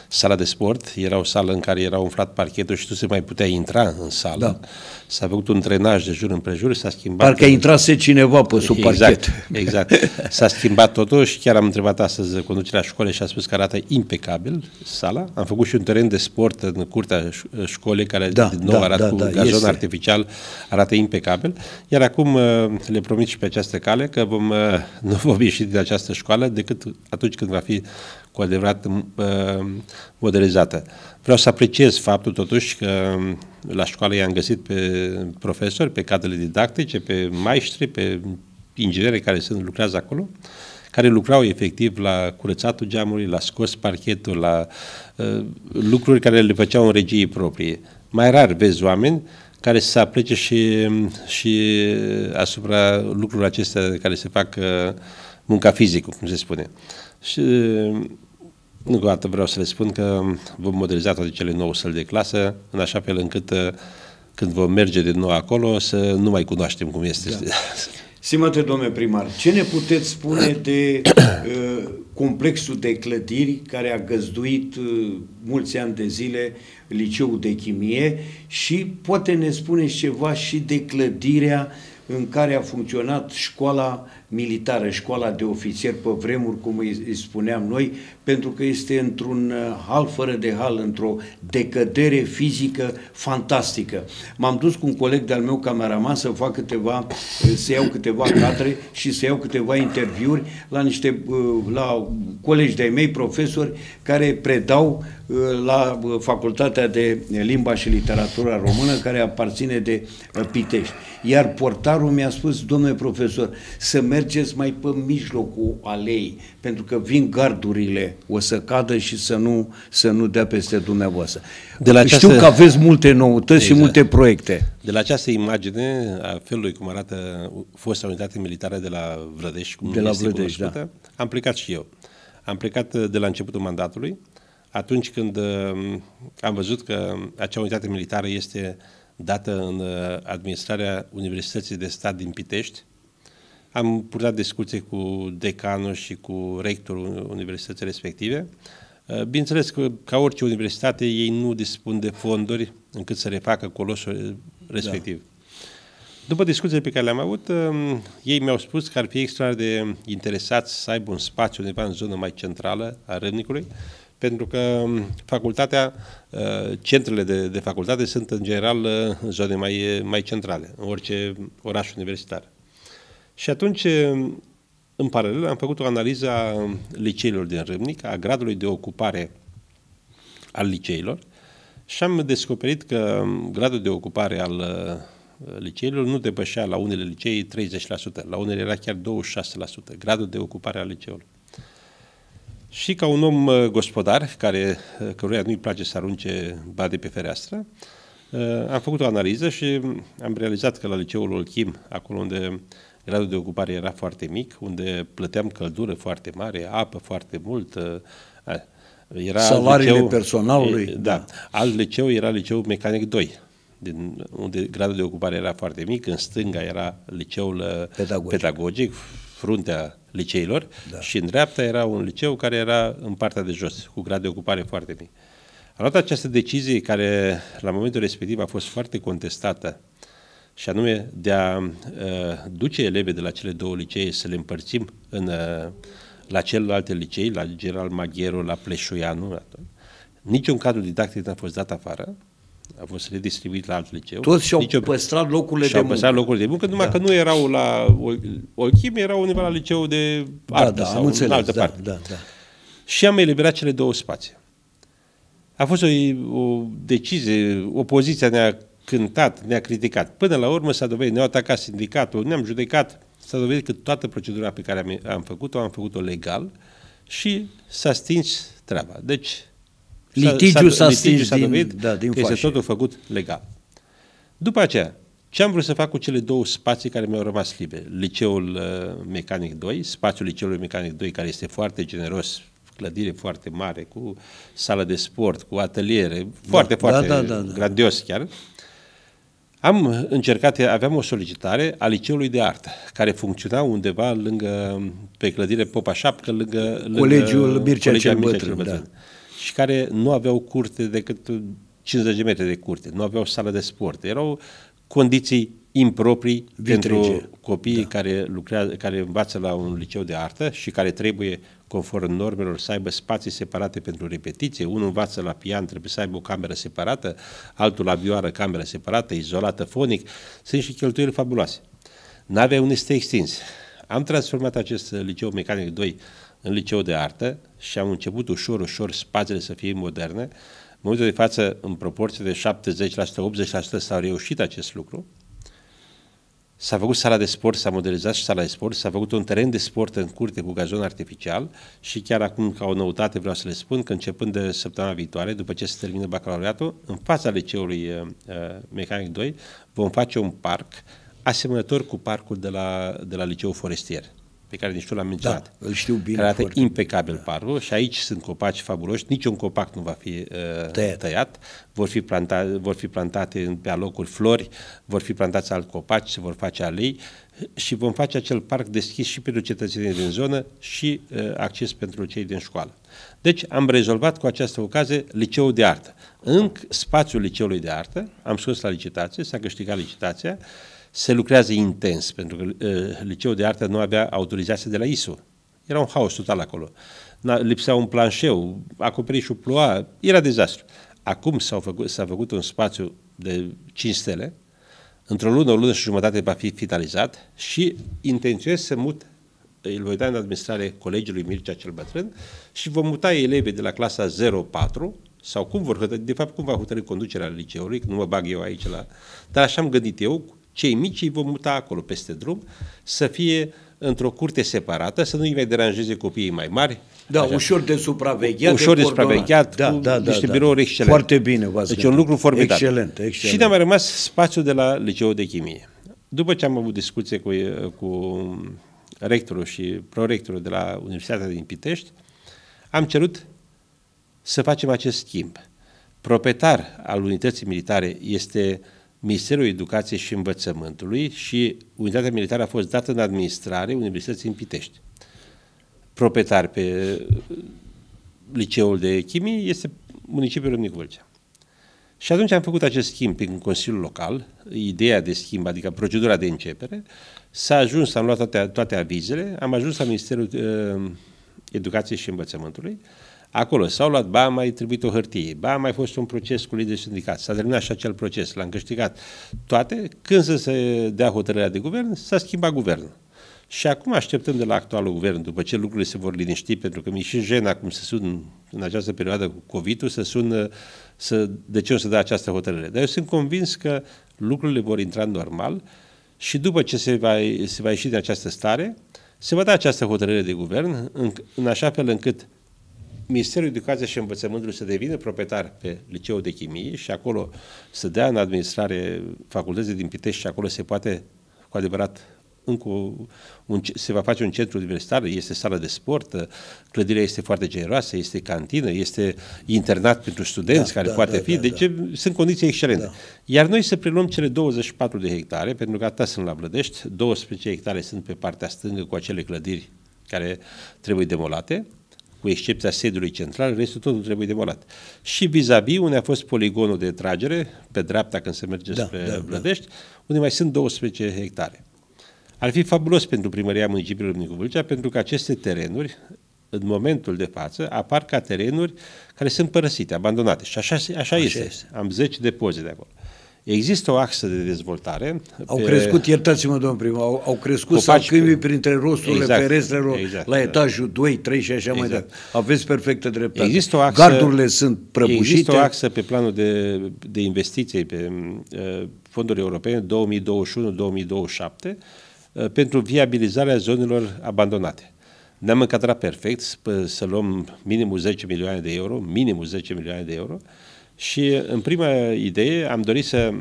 sala de sport. Era o sală în care era umflat parchetul și tu se mai putea intra în sală. Da s-a făcut un drenaj de jur împrejur, s-a schimbat... Parcă tot... intrase cineva pe sub exact, parchet. Exact, exact. S-a schimbat totul și chiar am întrebat astăzi conducerea școlii și a spus că arată impecabil sala. Am făcut și un teren de sport în curtea școlii care da, din nou da, arată da, cu da, gazon este. artificial, arată impecabil. Iar acum uh, le promit și pe această cale că vom, uh, nu vom ieși din această școală decât atunci când va fi cu adevărat uh, modelizată. Vreau să apreciez faptul totuși că la școală i-am găsit pe profesori, pe cadrele didactice, pe maestri, pe ingineri care sunt, lucrează acolo, care lucrau efectiv la curățatul geamului, la scos parchetul, la uh, lucruri care le făceau în regie proprie. Mai rar vezi oameni care să aplece și, și asupra lucrurilor acestea care se fac uh, munca fizică, cum se spune. Și uh, încă o dată vreau să le spun că vom modeliza toate cele nouă săli de clasă, în așa fel încât uh, când vom merge din nou acolo să nu mai cunoaștem cum este. Da. Simate, domnule primar, ce ne puteți spune de uh, complexul de clădiri care a găzduit uh, mulți ani de zile liceul de chimie și poate ne spuneți ceva și de clădirea în care a funcționat școala militară, școala de ofițer pe vremuri, cum îi spuneam noi, pentru că este într-un uh, hal fără de hal, într-o decădere fizică fantastică. M-am dus cu un coleg de-al meu cameraman să fac câteva, uh, să iau câteva cadre și să iau câteva interviuri la niște, uh, la colegi de-ai mei, profesori, care predau la Facultatea de Limba și Literatura Română, care aparține de Pitești. Iar portarul mi-a spus, domnule profesor, să merg mergeți mai pe mijlocul alei, pentru că vin gardurile, o să cadă și să nu, să nu dea peste dumneavoastră. De la această... Știu că aveți multe noutăți exact. și multe proiecte. De la această imagine a felului cum arată fosta unitate militară de la Vrădești, cum de la Vrădești, da. cunoscută, da. am plecat și eu. Am plecat uh, de la începutul mandatului, atunci când um, am văzut că acea unitate militară este dată în uh, administrarea Universității de Stat din Pitești, am purtat discuții cu decanul și cu rectorul universității respective. Uh, bineînțeles că, ca orice universitate, ei nu dispun de fonduri încât să refacă colosul respectiv. Da. După discuțiile pe care le-am avut, um, ei mi-au spus că ar fi extraordinar de interesați să aibă un spațiu undeva în zona mai centrală a Râmnicului, pentru că um, facultatea, uh, centrele de, de facultate sunt în general uh, în zone mai, mai centrale, în orice oraș universitar. Și atunci, în paralel, am făcut o analiză a liceilor din Râmnic, a gradului de ocupare al liceilor și am descoperit că gradul de ocupare al uh, liceilor nu depășea la unele licei 30%, la unele era chiar 26%, gradul de ocupare al liceului. Și ca un om uh, gospodar, care, uh, căruia nu-i place să arunce bade pe fereastră, am făcut o analiză și am realizat că la liceul Olchim, acolo unde Gradul de ocupare era foarte mic, unde plăteam căldură foarte mare, apă foarte mult. Era Salariile liceu, personalului. Da, da. Alt liceu era liceul mecanic 2 din, unde gradul de ocupare era foarte mic, în stânga era liceul uh, pedagogic, pedagogic fruntea liceilor da. și în dreapta era un liceu care era în partea de jos, cu grad de ocupare foarte mic. A luat această decizie care la momentul respectiv a fost foarte contestată și anume de a uh, duce elevii de la cele două licee să le împărțim în, uh, la celelalte licei, la General Maghero, la Pleșuianu. Niciun cadru didactic n-a fost dat afară, a fost redistribuit la alt liceu. Toți și-au Nicio... păstrat locurile și-au de muncă. păstrat locurile de muncă, numai da. că nu erau la Olchim, erau undeva la liceu de da, artă da, da, sau înțeles, în altă da, parte. Da, da. Și am eliberat cele două spații. A fost o, o decizie, opoziția ne-a cântat, ne-a criticat. Până la urmă s-a dovedit, ne-au atacat sindicatul, ne-am judecat, s-a dovedit că toată procedura pe care am, am făcut-o, am făcut-o legal și s-a stins treaba. Deci, litigiul s-a, stins s-a dovedit da, din că este totul făcut legal. După aceea, ce am vrut să fac cu cele două spații care mi-au rămas libere? Liceul uh, Mecanic 2, spațiul Liceului Mecanic 2, care este foarte generos, clădire foarte mare, cu sală de sport, cu ateliere, da, foarte, da, foarte da, da, da, grandios chiar. Am încercat, aveam o solicitare a liceului de artă, care funcționa undeva lângă, pe clădire Popa Șapcă, lângă, lângă Colegiul Mircea cel Bătrân, da. și care nu aveau curte decât 50 de metri de curte, nu aveau sală de sport. Erau condiții improprii Vitrige. pentru copiii da. care, lucrează, care învață la un liceu de artă și care trebuie conform normelor, să aibă spații separate pentru repetiție. Unul învață la pian, trebuie să aibă o cameră separată, altul la vioară, cameră separată, izolată fonic. Sunt și cheltuieli fabuloase. Nave unde este extins. Am transformat acest liceu mecanic 2 în liceu de artă și am început ușor, ușor spațiile să fie moderne. În momentul de față, în proporție de 70%, 80% s-au reușit acest lucru. S-a făcut sala de sport, s-a modernizat și sala de sport, s-a făcut un teren de sport în curte cu gazon artificial și chiar acum, ca o noutate, vreau să le spun că începând de săptămâna viitoare, după ce se termină bacalaureatul, în fața liceului uh, uh Mecanic 2 vom face un parc asemănător cu parcul de la, de la liceul forestier pe care nici nu l-am menționat. Da, îl știu bine. arată impecabil da. parcul și aici sunt copaci fabuloși, niciun copac nu va fi uh, tăiat. tăiat. Vor, fi planta, vor fi plantate pe alocuri flori, vor fi plantați alt copaci, se vor face alei și vom face acel parc deschis și pentru cetățenii din zonă și uh, acces pentru cei din școală. Deci am rezolvat cu această ocazie liceul de artă. În spațiul liceului de artă, am scos la licitație, s-a câștigat licitația, uh, se lucrează intens, pentru că eh, liceul de artă nu avea autorizație de la ISU. Era un haos total acolo. Lipsea un planșeu, acoperișul ploa, era dezastru. Acum s-a făcut, s-a făcut un spațiu de 5 stele, într-o lună, o lună și jumătate va fi finalizat și intenționez să mut eh, îl voi da în administrare colegiului Mircea cel Bătrân și vom muta elevii de la clasa 04 sau cum vor hotărâi, de fapt cum va hotărâi conducerea liceului, nu mă bag eu aici la... Dar așa am gândit eu, cei mici îi vom muta acolo, peste drum, să fie într-o curte separată, să nu îi mai deranjeze copiii mai mari. Da, așa. ușor de supravegheat. Ușor de, de supravegheat, da, cu da, da, niște da, birouri excelente. Foarte bine v-ați Deci un lucru formidabil. Excelent, excelent. Și ne-a mai rămas spațiul de la Liceul de Chimie. După ce am avut discuție cu, cu rectorul și prorectorul de la Universitatea din Pitești, am cerut să facem acest schimb. Proprietar al unității militare este uh, Ministerul Educației și Învățământului și unitatea militară a fost dată în administrare Universității în Pitești. Proprietar pe uh, liceul de chimie este municipiul Râmnicu Vâlcea. Și atunci am făcut acest schimb prin Consiliul Local, ideea de schimb, adică procedura de începere, s-a ajuns, am luat toate, toate avizele, am ajuns la Ministerul uh, Educației și Învățământului, uh, Acolo s-au luat, ba, mai trebuit o hârtie, ba, mai fost un proces cu liderul sindicat, s-a terminat și acel proces, l-am câștigat toate. Când să se dea hotărârea de guvern, s-a schimbat guvernul. Și acum așteptăm de la actualul guvern, după ce lucrurile se vor liniști, pentru că mi-e și jen acum să sun în această perioadă cu covid să sun să, de ce o să dea această hotărâre. Dar eu sunt convins că lucrurile vor intra normal și după ce se va, se va ieși din această stare, se va da această hotărâre de guvern în, în așa fel încât Ministerul Educației și Învățământului să devină proprietar pe Liceul de Chimie și acolo să dea în administrare facultății din Pitești și acolo se poate cu adevărat încă un, se va face un centru universitar, este sală de sport, clădirea este foarte generoasă, este cantină, este internat pentru studenți da, care da, poate da, fi, da, deci da. sunt condiții excelente. Da. Iar noi să preluăm cele 24 de hectare, pentru că atâta sunt la Vlădești, 12 hectare sunt pe partea stângă cu acele clădiri care trebuie demolate, cu excepția sediului central, restul totul trebuie demolat. Și vis-a-vis, -vis, unde a fost poligonul de tragere, pe dreapta când se merge da, spre da, da. Blădești, da. unde mai sunt 12 hectare. Ar fi fabulos pentru primăria municipiului Lumnicu Vâlcea, pentru că aceste terenuri, în momentul de față, apar ca terenuri care sunt părăsite, abandonate. Și așa, așa, așa este. este. Am 10 depozite de acolo. Există o axă de dezvoltare. Au pe... crescut, iertați-mă, domn primar, au, au crescut copaci salcâmii pe... printre rosturile exact, exact. ferestrelor exact, la etajul 2, 3 și așa exact. mai departe. Aveți perfectă dreptate. Există o axă, Gardurile sunt prăbușite. Există o axă pe planul de, de investiții pe uh, fonduri europene 2021-2027 uh, pentru viabilizarea zonelor abandonate. Ne-am încadrat perfect să luăm minimul 10 milioane de euro, minimul 10 milioane de euro, uh, și în prima idee am dorit să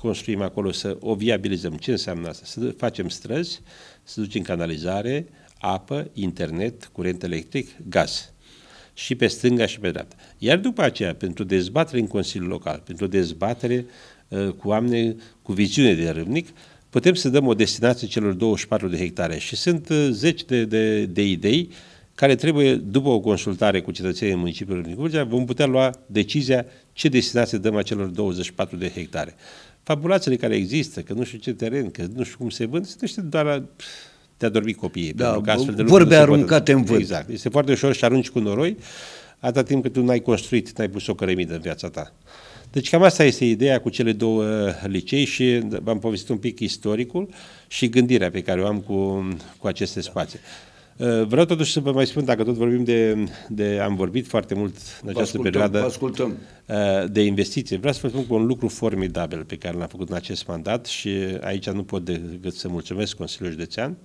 construim acolo, să o viabilizăm. Ce înseamnă asta? Să facem străzi, să ducem canalizare, apă, internet, curent electric, gaz. Și pe stânga și pe dreapta. Iar după aceea, pentru dezbatere în Consiliul Local, pentru dezbatere uh, cu oameni cu viziune de râvnic, putem să dăm o destinație celor 24 de hectare. Și sunt uh, zeci de, de, de idei uh, care trebuie, după o consultare cu cetățenii municipiului Nicurgia, vom putea lua decizia ce destinație dăm acelor 24 de hectare. Fabulațiile care există, că nu știu ce teren, că nu știu cum se vând, se niște doar la te-a dormit copiii. Da, că astfel de vorbe aruncate în vânt. Exact. Este foarte ușor și arunci cu noroi atâta timp cât tu n-ai construit, n-ai pus o cărămidă în viața ta. Deci cam asta este ideea cu cele două licei și v-am povestit un pic istoricul și gândirea pe care o am cu, cu aceste spații. Da. Eh, vreau totuși să vă mai spun, dacă tot vorbim de, de am vorbit foarte mult în această ascultăm, perioadă ascultăm. Eh, de investiții, vreau să vă spun un lucru formidabil pe care l-am făcut în acest mandat și aici nu pot decât să mulțumesc Consiliul Județean,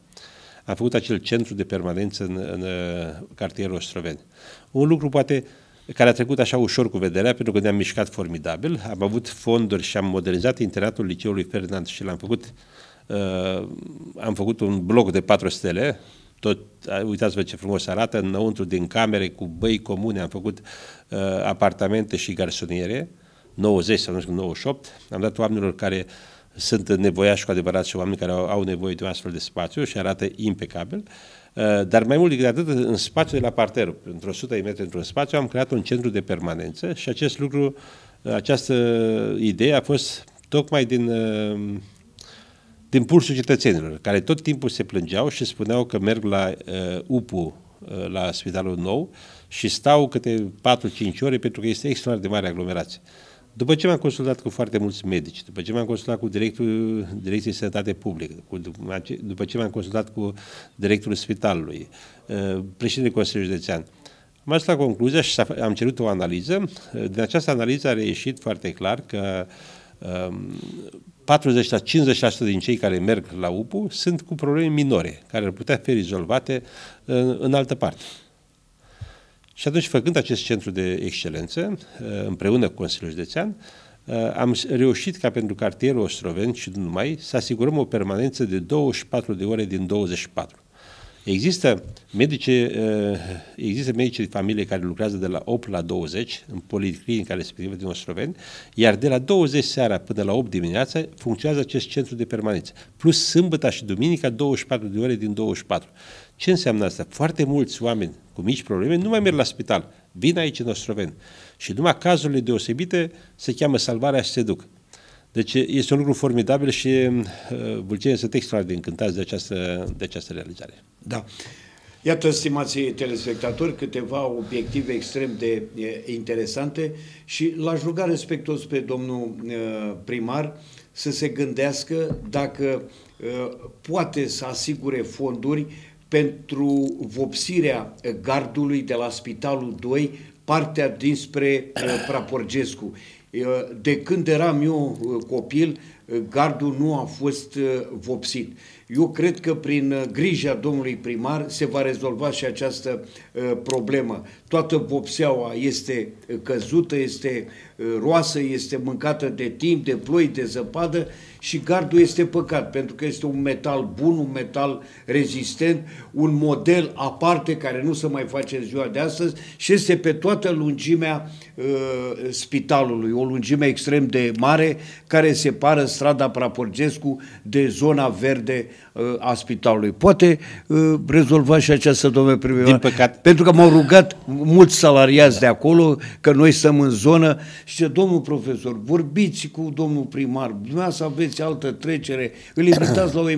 am făcut acel centru de permanență în, în eh, cartierul Ostroveni. Un lucru poate care a trecut așa ușor cu vederea, pentru că ne-am mișcat formidabil, am avut fonduri și am modernizat internatul liceului Ferdinand și l-am făcut, uh, am făcut un bloc de patru stele, tot, uitați-vă ce frumos arată, înăuntru din camere cu băi comune am făcut uh, apartamente și garsoniere, 90 sau nu știu, 98, am dat oamenilor care sunt nevoiași cu adevărat și oameni care au, au nevoie de un astfel de spațiu și arată impecabil. Uh, dar mai mult decât atât, în spațiul de la parter, într-o sută de metri într-un spațiu, am creat un centru de permanență și acest lucru, uh, această idee a fost tocmai din uh, din pulsul cetățenilor, care tot timpul se plângeau și spuneau că merg la uh, UPU, uh, la Spitalul Nou, și stau câte 4-5 ore pentru că este extraordinar de mare aglomerație. După ce m-am consultat cu foarte mulți medici, după ce m-am consultat cu directorul Direcției Sănătate Publică, cu, după ce m-am consultat cu directorul spitalului, uh, președintele Consiliului Județean, am ajuns la concluzia și am cerut o analiză. Din această analiză a reieșit foarte clar că um, 40 la 50% din cei care merg la UPU sunt cu probleme minore, care ar putea fi rezolvate în, în altă parte. Și atunci, făcând acest centru de excelență, uh, împreună cu Consiliul Județean, uh, am reușit ca pentru cartierul Ostroven și nu numai să asigurăm o permanență de 24 de ore din 24. Există medici, eh, există medici de familie care lucrează de la 8 la 20 în policlinica respectivă din Ostroveni, iar de la 20 seara până la 8 dimineața funcționează acest centru de permanență. Plus sâmbăta și duminica 24 de ore din 24. Ce înseamnă asta? Foarte mulți oameni cu mici probleme nu mai merg la spital, vin aici în Ostroveni și numai cazurile deosebite se cheamă salvarea și se duc. Deci este un lucru formidabil și Bulgenii uh, sunt extraordinar de încântați de această, de această realizare. Da. Iată, stimații telespectatori, câteva obiective extrem de interesante și l-aș ruga respectuos pe domnul primar să se gândească dacă poate să asigure fonduri pentru vopsirea gardului de la Spitalul 2, partea dinspre Praporgescu. De când eram eu copil, gardul nu a fost vopsit. Eu cred că prin grija domnului primar se va rezolva și această problemă. Toată vopseaua este căzută, este roasă, este mâncată de timp, de ploi, de zăpadă și gardul este păcat, pentru că este un metal bun, un metal rezistent, un model aparte care nu se mai face în ziua de astăzi și este pe toată lungimea uh, spitalului, o lungime extrem de mare care separă strada Praporgescu de zona verde uh, a spitalului. Poate uh, rezolva și această domnule primar. Din păcat. Pentru că m-au rugat mulți salariați de acolo că noi stăm în zonă și ce domnul profesor, vorbiți cu domnul primar, dumneavoastră aveți găsiți altă trecere, îl invitați la o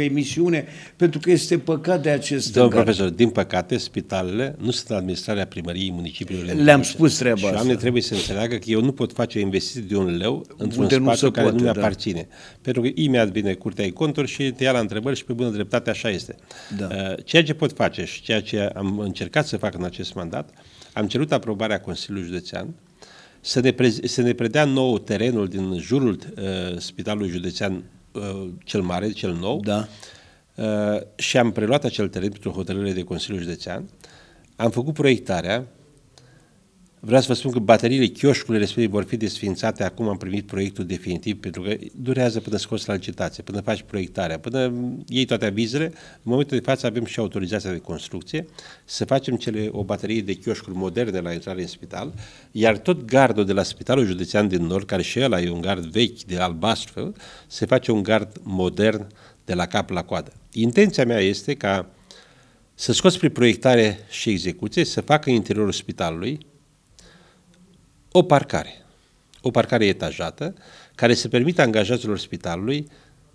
emisiune, pentru că este păcat de acest Domnul profesor, din păcate, spitalele nu sunt administrarea primăriei municipiului Le-am spus treaba Și oamenii trebuie să înțeleagă că eu nu pot face o investiție de un leu într-un Unde spațiu nu care poate, nu mi-aparține. Da. Pentru că imediat vine curtea ei conturi și te ia la întrebări și pe bună dreptate așa este. Da. Uh, ceea ce pot face și ceea ce am încercat să fac în acest mandat, am cerut aprobarea Consiliului Județean, să ne, pre- să ne predea nou terenul din jurul uh, Spitalului Județean uh, cel mare, cel nou. Da. Uh, și am preluat acel teren pentru hotărâre de Consiliul Județean. Am făcut proiectarea, Vreau să vă spun că bateriile chioșcului respectiv vor fi desfințate. Acum am primit proiectul definitiv, pentru că durează până scos la licitație, până faci proiectarea, până iei toate avizele. În momentul de față avem și autorizația de construcție să facem cele, o baterie de chioșcuri moderne la intrare în spital, iar tot gardul de la Spitalul Județean din Nord, care și el e un gard vechi de albastru, se face un gard modern de la cap la coadă. Intenția mea este ca să scoți prin proiectare și execuție, să facă interiorul spitalului, o parcare, o parcare etajată, care să permită angajaților spitalului,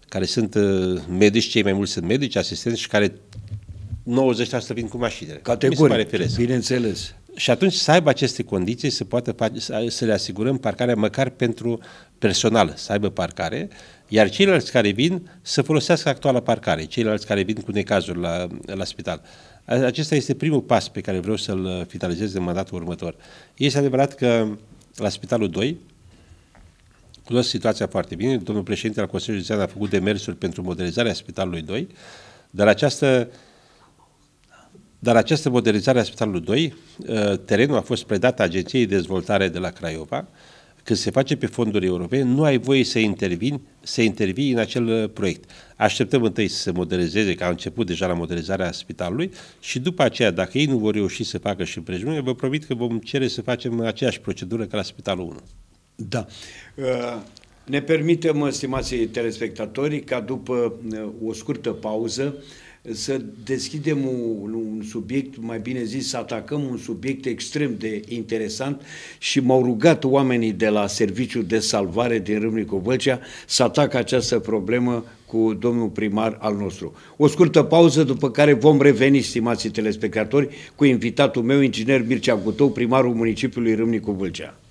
care sunt uh, medici, cei mai mulți sunt medici, asistenți și care 90% vin cu mașinile. Categoric, bineînțeles. Și atunci să aibă aceste condiții, să, poată, să le asigurăm parcarea măcar pentru personal, să aibă parcare, iar ceilalți care vin să folosească actuala parcare, ceilalți care vin cu necazuri la, la spital. Acesta este primul pas pe care vreau să-l uh, finalizez în mandatul următor. Este adevărat că uh, la Spitalul 2 cunosc situația foarte bine. Domnul președinte al Consiliului Județean a făcut demersuri pentru modernizarea Spitalului 2, dar această dar această modernizare a Spitalului 2, uh, terenul a fost predat Agenției de Dezvoltare de la Craiova, când se face pe fonduri europene, nu ai voie să intervin, să intervii în acel uh, proiect. Așteptăm întâi să se modelizeze, că a început deja la modelizarea spitalului și după aceea, dacă ei nu vor reuși să facă și împrejurările, vă promit că vom cere să facem aceeași procedură ca la Spitalul 1. Da. Uh, ne permitem, stimații telespectatori, ca după uh, o scurtă pauză să deschidem un, un subiect, mai bine zis, să atacăm un subiect extrem de interesant și m-au rugat oamenii de la Serviciul de Salvare din Râmnicu Vâlcea să atacă această problemă cu domnul primar al nostru. O scurtă pauză, după care vom reveni, stimații telespectatori, cu invitatul meu, inginer Mircea Gutou, primarul municipiului Râmnicu Vâlcea.